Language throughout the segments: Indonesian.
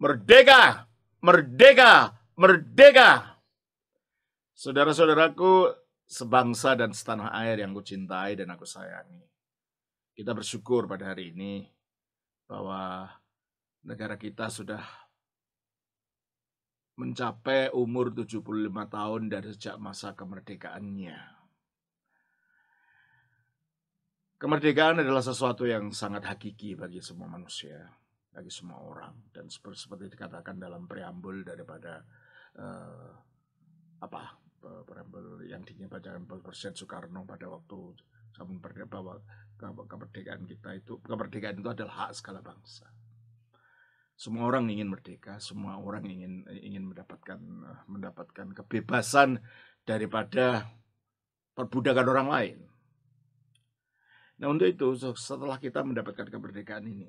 Merdeka! Merdeka! Merdeka! Saudara-saudaraku, sebangsa dan setanah air yang ku cintai dan aku sayangi. Kita bersyukur pada hari ini bahwa negara kita sudah mencapai umur 75 tahun dari sejak masa kemerdekaannya. Kemerdekaan adalah sesuatu yang sangat hakiki bagi semua manusia bagi semua orang dan seperti, dikatakan dalam preambul daripada uh, apa preambul yang dinyatakan Presiden Soekarno pada waktu zaman merdeka bahwa kemerdekaan kita itu kemerdekaan itu adalah hak segala bangsa. Semua orang ingin merdeka, semua orang ingin ingin mendapatkan mendapatkan kebebasan daripada perbudakan orang lain. Nah untuk itu setelah kita mendapatkan kemerdekaan ini,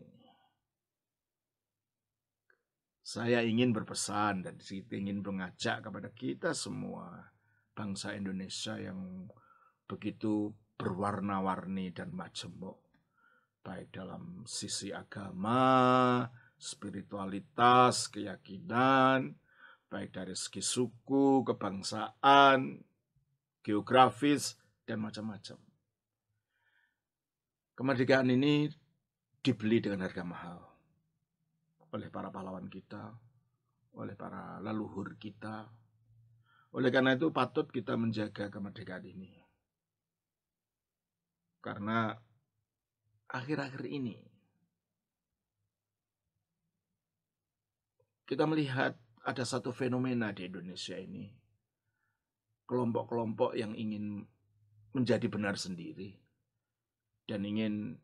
saya ingin berpesan dan ingin mengajak kepada kita semua bangsa Indonesia yang begitu berwarna-warni dan majemuk. Baik dalam sisi agama, spiritualitas, keyakinan, baik dari segi suku, kebangsaan, geografis, dan macam-macam. Kemerdekaan ini dibeli dengan harga mahal oleh para pahlawan kita, oleh para leluhur kita. Oleh karena itu patut kita menjaga kemerdekaan ini. Karena akhir-akhir ini kita melihat ada satu fenomena di Indonesia ini. Kelompok-kelompok yang ingin menjadi benar sendiri dan ingin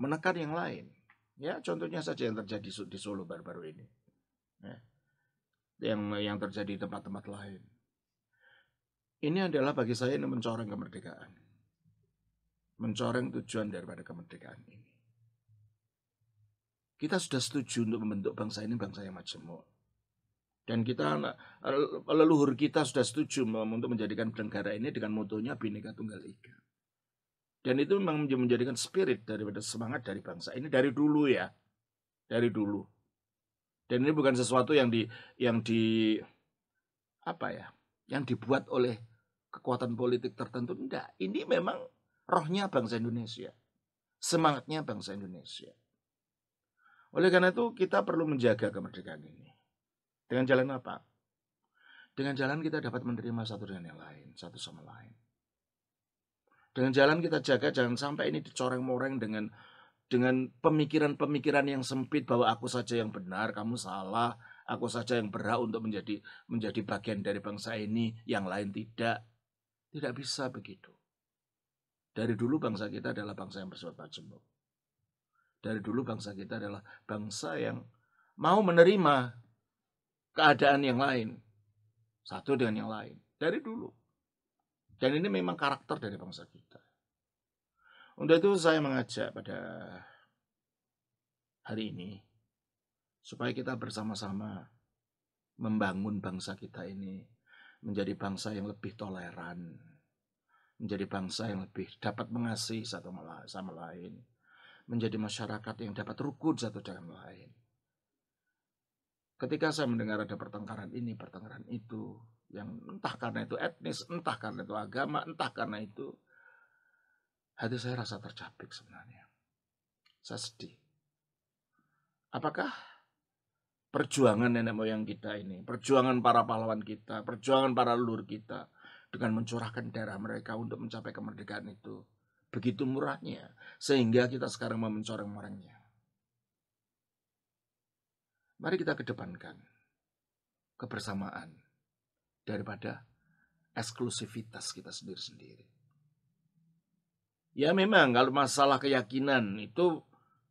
menekan yang lain. Ya, contohnya saja yang terjadi di Solo baru-baru ini. Ya. Yang yang terjadi di tempat-tempat lain. Ini adalah bagi saya ini mencoreng kemerdekaan. Mencoreng tujuan daripada kemerdekaan ini. Kita sudah setuju untuk membentuk bangsa ini bangsa yang majemuk. Dan kita leluhur kita sudah setuju untuk menjadikan negara ini dengan motonya Bhinneka Tunggal Ika. Dan itu memang menjadikan spirit daripada semangat dari bangsa ini dari dulu ya. Dari dulu. Dan ini bukan sesuatu yang di yang di apa ya? Yang dibuat oleh kekuatan politik tertentu enggak. Ini memang rohnya bangsa Indonesia. Semangatnya bangsa Indonesia. Oleh karena itu kita perlu menjaga kemerdekaan ini. Dengan jalan apa? Dengan jalan kita dapat menerima satu dengan yang lain, satu sama lain. Dengan jalan kita jaga jangan sampai ini dicoreng-moreng dengan dengan pemikiran-pemikiran yang sempit bahwa aku saja yang benar, kamu salah, aku saja yang berhak untuk menjadi menjadi bagian dari bangsa ini, yang lain tidak. Tidak bisa begitu. Dari dulu bangsa kita adalah bangsa yang bersifat majemuk. Dari dulu bangsa kita adalah bangsa yang mau menerima keadaan yang lain. Satu dengan yang lain. Dari dulu. Dan ini memang karakter dari bangsa kita. Untuk itu saya mengajak pada hari ini supaya kita bersama-sama membangun bangsa kita ini menjadi bangsa yang lebih toleran, menjadi bangsa yang lebih dapat mengasihi satu sama lain, menjadi masyarakat yang dapat rukun satu dengan lain. Ketika saya mendengar ada pertengkaran ini, pertengkaran itu, yang entah karena itu etnis, entah karena itu agama, entah karena itu hati saya rasa tercapik sebenarnya. Saya sedih. Apakah perjuangan nenek moyang kita ini, perjuangan para pahlawan kita, perjuangan para leluhur kita dengan mencurahkan darah mereka untuk mencapai kemerdekaan itu begitu murahnya sehingga kita sekarang mau mencoreng-morengnya. Mari kita kedepankan kebersamaan, daripada eksklusivitas kita sendiri-sendiri. Ya memang kalau masalah keyakinan itu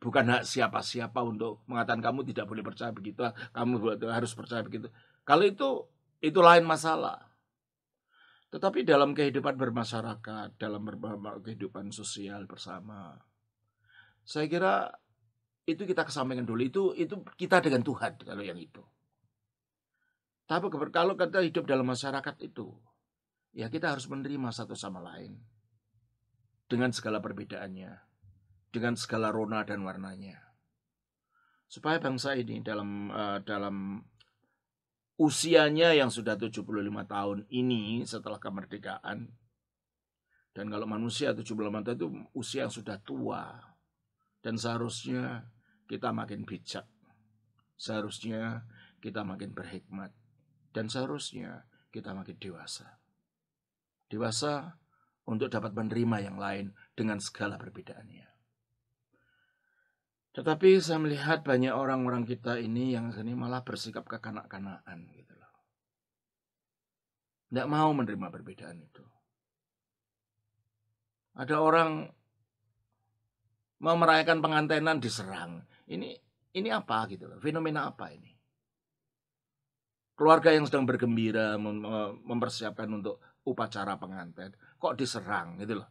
bukan hak siapa-siapa untuk mengatakan kamu tidak boleh percaya begitu, kamu harus percaya begitu. Kalau itu itu lain masalah. Tetapi dalam kehidupan bermasyarakat, dalam kehidupan sosial bersama, saya kira itu kita kesampingkan dulu. Itu itu kita dengan Tuhan kalau yang itu. Tapi kalau kita hidup dalam masyarakat itu, ya kita harus menerima satu sama lain. Dengan segala perbedaannya, dengan segala rona dan warnanya. Supaya bangsa ini dalam uh, dalam usianya yang sudah 75 tahun ini setelah kemerdekaan, dan kalau manusia 75 tahun itu usia yang sudah tua. Dan seharusnya kita makin bijak. Seharusnya kita makin berhikmat dan seharusnya kita makin dewasa. Dewasa untuk dapat menerima yang lain dengan segala perbedaannya. Tetapi saya melihat banyak orang-orang kita ini yang sini malah bersikap kekanak kanakan gitu loh. Tidak mau menerima perbedaan itu. Ada orang mau merayakan pengantenan diserang. Ini ini apa gitu loh? Fenomena apa ini? keluarga yang sedang bergembira mempersiapkan untuk upacara pengantin kok diserang gitu loh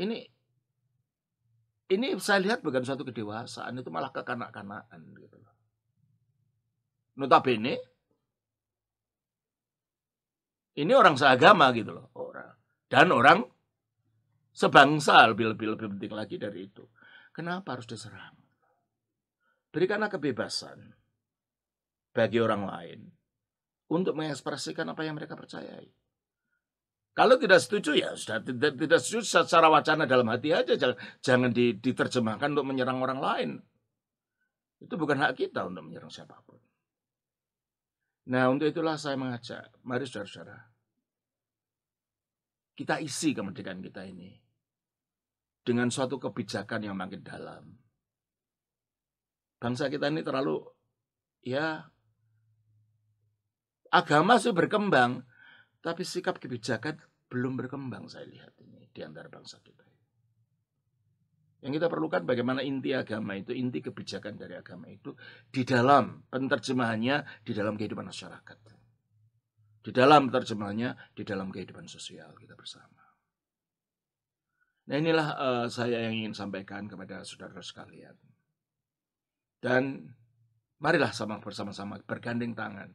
ini ini saya lihat bukan suatu kedewasaan itu malah kekanak-kanakan gitu loh notabene ini orang seagama gitu loh orang dan orang sebangsa lebih lebih lebih penting lagi dari itu kenapa harus diserang berikanlah kebebasan bagi orang lain untuk mengekspresikan apa yang mereka percayai. Kalau tidak setuju ya sudah tidak, tidak setuju secara wacana dalam hati aja jangan, jangan diterjemahkan untuk menyerang orang lain. Itu bukan hak kita untuk menyerang siapapun. Nah untuk itulah saya mengajak, mari saudara-saudara, kita isi kemerdekaan kita ini dengan suatu kebijakan yang makin dalam. Bangsa kita ini terlalu ya agama sudah berkembang, tapi sikap kebijakan belum berkembang saya lihat ini di antara bangsa kita. Yang kita perlukan bagaimana inti agama itu, inti kebijakan dari agama itu di dalam penerjemahannya di dalam kehidupan masyarakat. Di dalam terjemahannya di dalam kehidupan sosial kita bersama. Nah inilah uh, saya yang ingin sampaikan kepada saudara sekalian. Dan marilah sama bersama-sama bergandeng tangan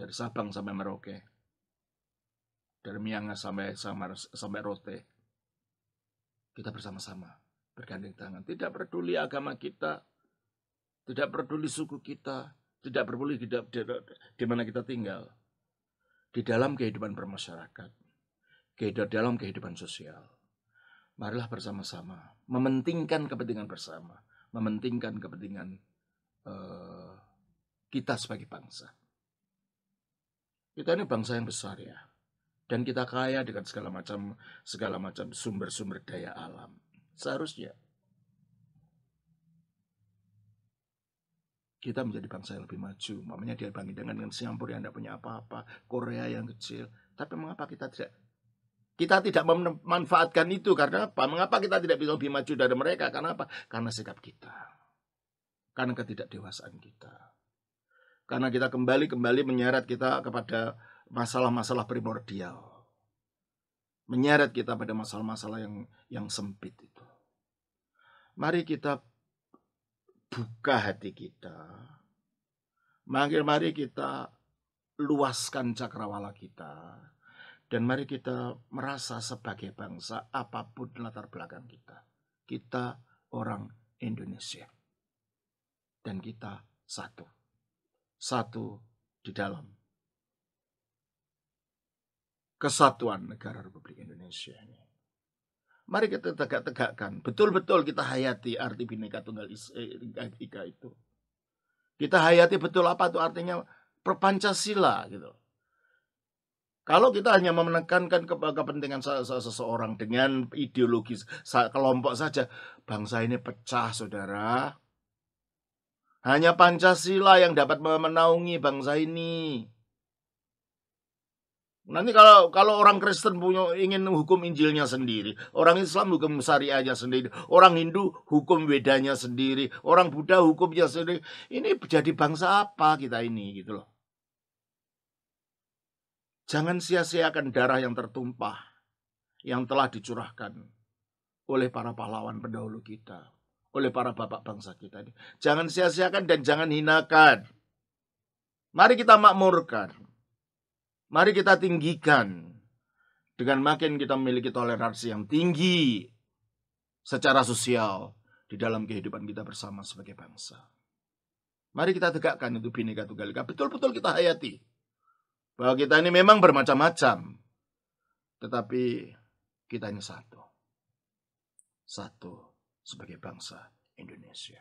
dari Sabang sampai Merauke, dari Miangas sampai Samar sampai Rote. Kita bersama-sama bergandeng tangan, tidak peduli agama kita, tidak peduli suku kita, tidak peduli di, di, di mana kita tinggal. Di dalam kehidupan bermasyarakat, di dalam kehidupan sosial. Marilah bersama-sama mementingkan kepentingan bersama, mementingkan kepentingan uh, kita sebagai bangsa. Kita ini bangsa yang besar ya. Dan kita kaya dengan segala macam segala macam sumber-sumber daya alam. Seharusnya kita menjadi bangsa yang lebih maju. Mamanya bangkit dengan, dengan Singapura yang tidak punya apa-apa, Korea yang kecil. Tapi mengapa kita tidak kita tidak memanfaatkan itu karena apa? Mengapa kita tidak bisa lebih maju dari mereka? Karena apa? Karena sikap kita. Karena ketidakdewasaan kita karena kita kembali-kembali menyeret kita kepada masalah-masalah primordial. Menyeret kita pada masalah-masalah yang yang sempit itu. Mari kita buka hati kita. Manggil mari kita luaskan cakrawala kita dan mari kita merasa sebagai bangsa apapun latar belakang kita. Kita orang Indonesia. Dan kita satu satu di dalam kesatuan negara Republik Indonesia ini. Mari kita tegak-tegakkan, betul-betul kita hayati arti bineka Tunggal eh, eh, Ika itu. Kita hayati betul apa itu artinya perpancasila gitu. Kalau kita hanya memenekankan kepentingan seseorang dengan ideologis kelompok saja, bangsa ini pecah, saudara. Hanya Pancasila yang dapat menaungi bangsa ini. Nanti kalau kalau orang Kristen punya ingin hukum Injilnya sendiri, orang Islam hukum syariahnya sendiri, orang Hindu hukum bedanya sendiri, orang Buddha hukumnya sendiri. Ini jadi bangsa apa kita ini gitu loh. Jangan sia-siakan darah yang tertumpah yang telah dicurahkan oleh para pahlawan pendahulu kita oleh para bapak bangsa kita ini. Jangan sia-siakan dan jangan hinakan. Mari kita makmurkan. Mari kita tinggikan. Dengan makin kita memiliki toleransi yang tinggi secara sosial di dalam kehidupan kita bersama sebagai bangsa. Mari kita tegakkan itu bineka tunggal ika. Betul-betul kita hayati. Bahwa kita ini memang bermacam-macam. Tetapi kita ini satu. Satu sebagai bangsa Indonesia.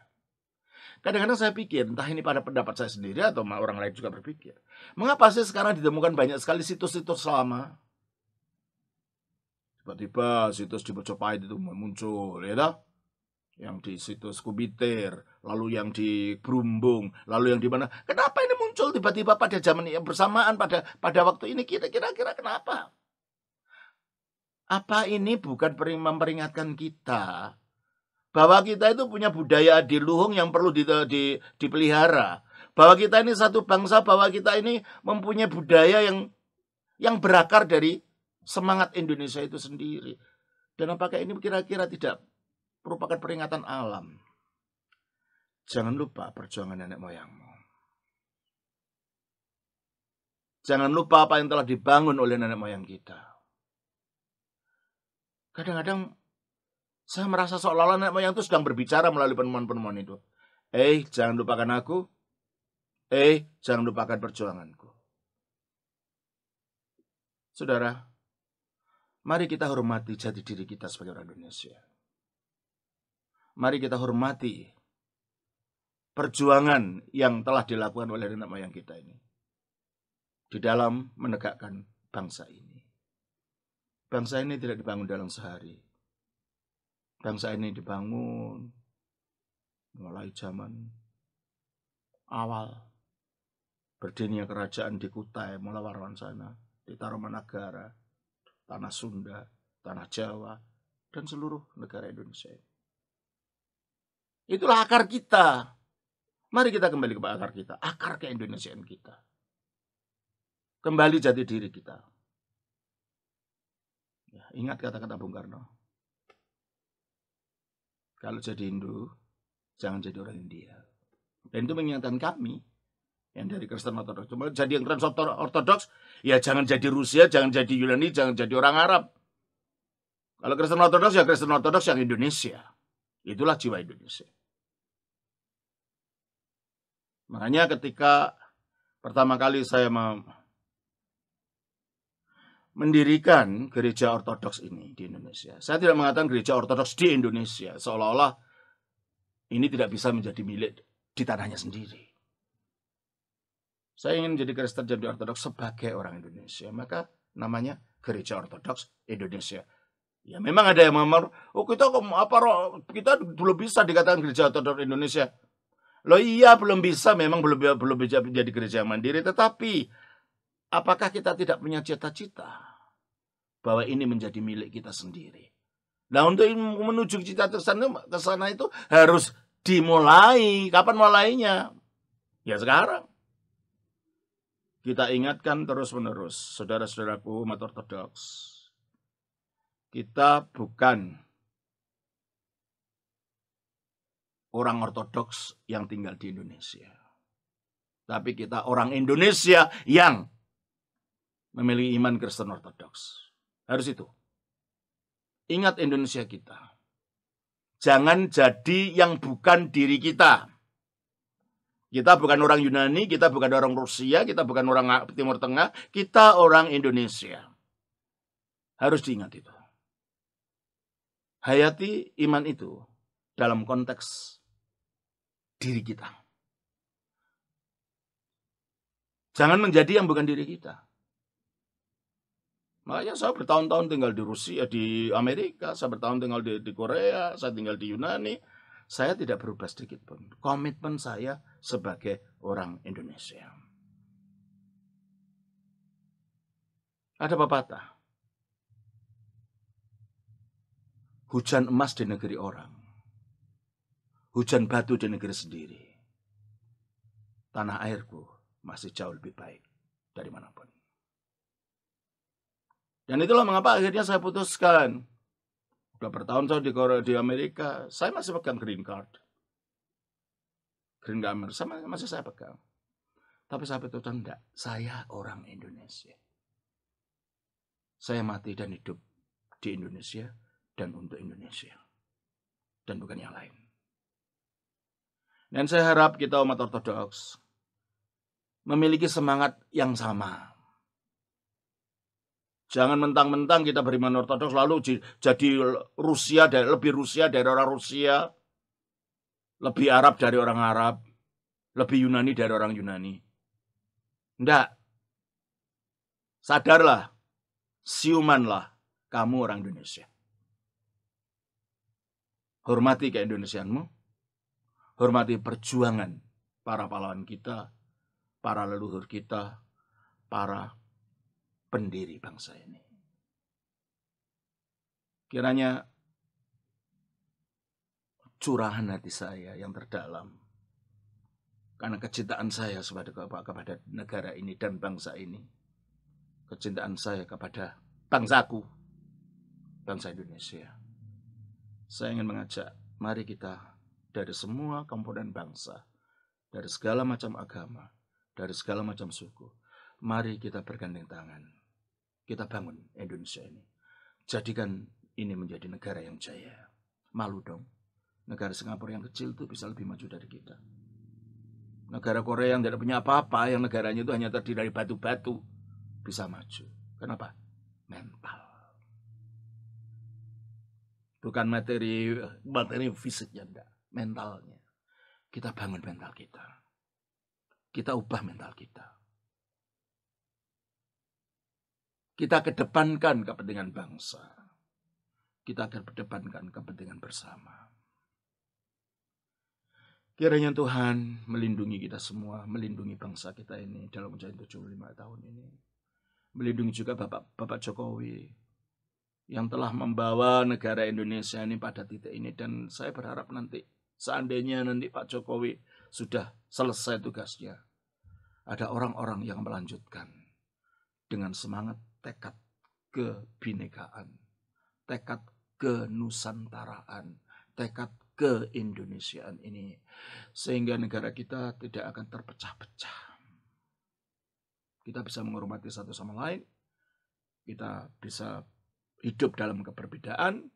Kadang-kadang saya pikir, entah ini pada pendapat saya sendiri atau orang lain juga berpikir, mengapa sih sekarang ditemukan banyak sekali situs-situs lama? Tiba-tiba situs di Mojopahit itu muncul, ya tak? Yang di situs Kubiter, lalu yang di Brumbung, lalu yang di mana? Kenapa ini muncul tiba-tiba pada zaman yang bersamaan pada pada waktu ini? Kira-kira kenapa? Apa ini bukan memperingatkan kita bahwa kita itu punya budaya adil luhung yang perlu di, di, dipelihara. Bahwa kita ini satu bangsa, bahwa kita ini mempunyai budaya yang yang berakar dari semangat Indonesia itu sendiri. Dan apakah ini kira-kira tidak merupakan peringatan alam? Jangan lupa perjuangan nenek moyangmu. Jangan lupa apa yang telah dibangun oleh nenek moyang kita. Kadang-kadang saya merasa seolah-olah nenek moyang itu sedang berbicara melalui penemuan-penemuan itu. Eh, jangan lupakan aku. Eh, jangan lupakan perjuanganku. Saudara, mari kita hormati jati diri kita sebagai orang Indonesia. Mari kita hormati perjuangan yang telah dilakukan oleh nenek moyang kita ini di dalam menegakkan bangsa ini. Bangsa ini tidak dibangun dalam sehari, bangsa ini dibangun mulai zaman awal berdirinya kerajaan di Kutai, mulai warwan sana, di Tarumanagara, tanah Sunda, tanah Jawa, dan seluruh negara Indonesia. Itulah akar kita. Mari kita kembali ke akar kita, akar keindonesiaan kita. Kembali jati diri kita. Ya, ingat kata-kata Bung Karno, kalau jadi Hindu jangan jadi orang India dan itu mengingatkan kami yang dari Kristen Ortodoks cuma jadi yang Kristen Ortodoks ya jangan jadi Rusia jangan jadi Yunani jangan jadi orang Arab kalau Kristen Ortodoks ya Kristen Ortodoks yang Indonesia itulah jiwa Indonesia makanya ketika pertama kali saya mendirikan gereja ortodoks ini di Indonesia. Saya tidak mengatakan gereja ortodoks di Indonesia, seolah-olah ini tidak bisa menjadi milik di tanahnya sendiri. Saya ingin menjadi Kristen jadi ortodoks sebagai orang Indonesia, maka namanya gereja ortodoks Indonesia. Ya memang ada yang memar, oh kita apa kita belum bisa dikatakan gereja ortodoks Indonesia. Loh iya belum bisa, memang belum belum bisa menjadi gereja mandiri, tetapi apakah kita tidak punya cita-cita? bahwa ini menjadi milik kita sendiri. Nah untuk menuju cita tersana, ke itu harus dimulai. Kapan mulainya? Ya sekarang. Kita ingatkan terus-menerus, saudara-saudaraku umat ortodoks. Kita bukan orang ortodoks yang tinggal di Indonesia. Tapi kita orang Indonesia yang memiliki iman Kristen ortodoks. Harus itu. Ingat Indonesia kita. Jangan jadi yang bukan diri kita. Kita bukan orang Yunani, kita bukan orang Rusia, kita bukan orang Timur Tengah, kita orang Indonesia. Harus diingat itu. Hayati iman itu dalam konteks diri kita. Jangan menjadi yang bukan diri kita. Makanya nah, saya bertahun-tahun tinggal di Rusia, eh, di Amerika, saya bertahun tinggal di, di Korea, saya tinggal di Yunani. Saya tidak berubah sedikit pun. Komitmen saya sebagai orang Indonesia. Ada pepatah. Hujan emas di negeri orang. Hujan batu di negeri sendiri. Tanah airku masih jauh lebih baik dari manapun. Dan itulah mengapa akhirnya saya putuskan. sudah bertahun saya di Korea, di Amerika, saya masih pegang green card. Green card sama masih saya pegang. Tapi saya putuskan enggak, saya orang Indonesia. Saya mati dan hidup di Indonesia dan untuk Indonesia. Dan bukan yang lain. Dan saya harap kita umat ortodoks memiliki semangat yang sama Jangan mentang-mentang kita beriman ortodoks lalu jadi Rusia lebih Rusia dari orang Rusia, lebih Arab dari orang Arab, lebih Yunani dari orang Yunani. Ndak. Sadarlah, siumanlah kamu orang Indonesia. Hormati keindonesianmu, hormati perjuangan para pahlawan kita, para leluhur kita, para pendiri bangsa ini. Kiranya curahan hati saya yang terdalam karena kecintaan saya kepada negara ini dan bangsa ini, kecintaan saya kepada bangsaku, bangsa Indonesia. Saya ingin mengajak, mari kita dari semua komponen bangsa, dari segala macam agama, dari segala macam suku, mari kita bergandeng tangan kita bangun Indonesia ini. Jadikan ini menjadi negara yang jaya. Malu dong. Negara Singapura yang kecil itu bisa lebih maju dari kita. Negara Korea yang tidak punya apa-apa, yang negaranya itu hanya terdiri dari batu-batu, bisa maju. Kenapa? Mental. Bukan materi materi fisiknya, enggak. mentalnya. Kita bangun mental kita. Kita ubah mental kita Kita kedepankan kepentingan bangsa. Kita akan kedepankan kepentingan bersama. Kiranya Tuhan melindungi kita semua, melindungi bangsa kita ini dalam ujian 75 tahun ini. Melindungi juga Bapak, Bapak Jokowi yang telah membawa negara Indonesia ini pada titik ini. Dan saya berharap nanti, seandainya nanti Pak Jokowi sudah selesai tugasnya, ada orang-orang yang melanjutkan dengan semangat tekad kebinekaan, tekad kenusantaraan, tekad keindonesiaan ini. Sehingga negara kita tidak akan terpecah-pecah. Kita bisa menghormati satu sama lain, kita bisa hidup dalam keberbedaan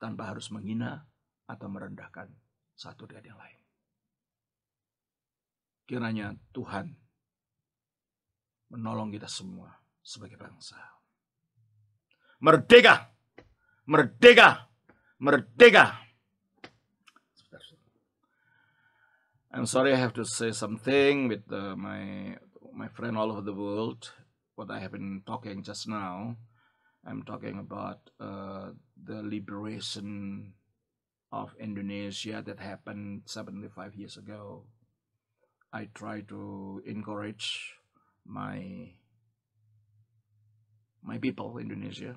tanpa harus menghina atau merendahkan satu dengan yang lain. Kiranya Tuhan menolong kita semua sebagai bangsa. Merdeka! Merdeka! Merdeka! I'm sorry I have to say something with uh, my my friend all over the world. What I have been talking just now, I'm talking about uh, the liberation of Indonesia that happened 75 years ago. I try to encourage my my people, Indonesia,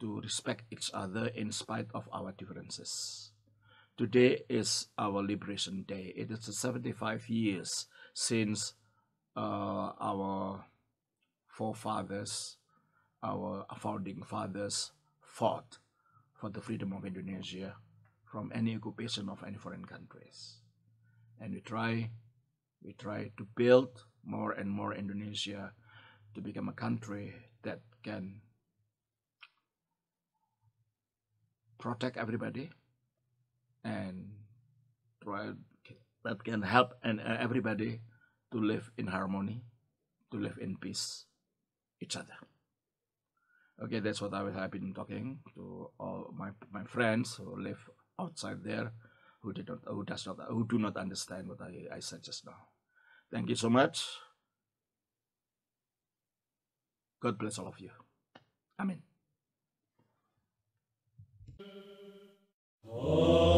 to respect each other in spite of our differences. Today is our Liberation Day. It is 75 years since uh, our forefathers, our founding fathers fought for the freedom of Indonesia from any occupation of any foreign countries. And we try, we try to build more and more Indonesia to become a country that can protect everybody and try that can help and uh, everybody to live in harmony, to live in peace, each other. Okay, that's what I have been talking to all my my friends who live outside there, who did not, who does not, who do not understand what I, I said just now. Thank you so much. God bless all of you. Amen. Oh.